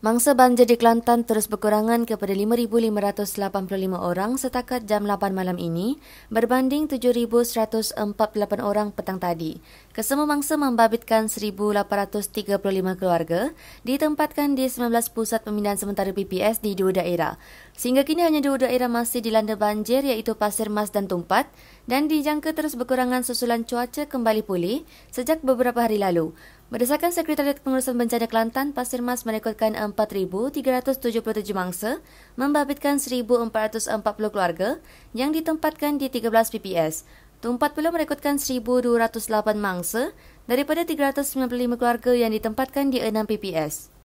Mangsa banjir di Kelantan terus berkurangan kepada 5,585 orang setakat jam 8 malam ini berbanding 7,148 orang petang tadi. Kesemua mangsa membabitkan 1,835 keluarga ditempatkan di 19 pusat pemindahan sementara PPS di dua daerah. Sehingga kini hanya dua daerah masih dilanda banjir iaitu Pasir Mas dan Tumpat dan dijangka terus berkurangan susulan cuaca kembali pulih sejak beberapa hari lalu. Berdasarkan Sekretariat Pengurusan Bencana Kelantan, Pasir Mas merekodkan 4,377 mangsa membabitkan 1,440 keluarga yang ditempatkan di 13 PPS. Tumpat pula merekodkan 1,208 mangsa daripada 395 keluarga yang ditempatkan di 6 PPS.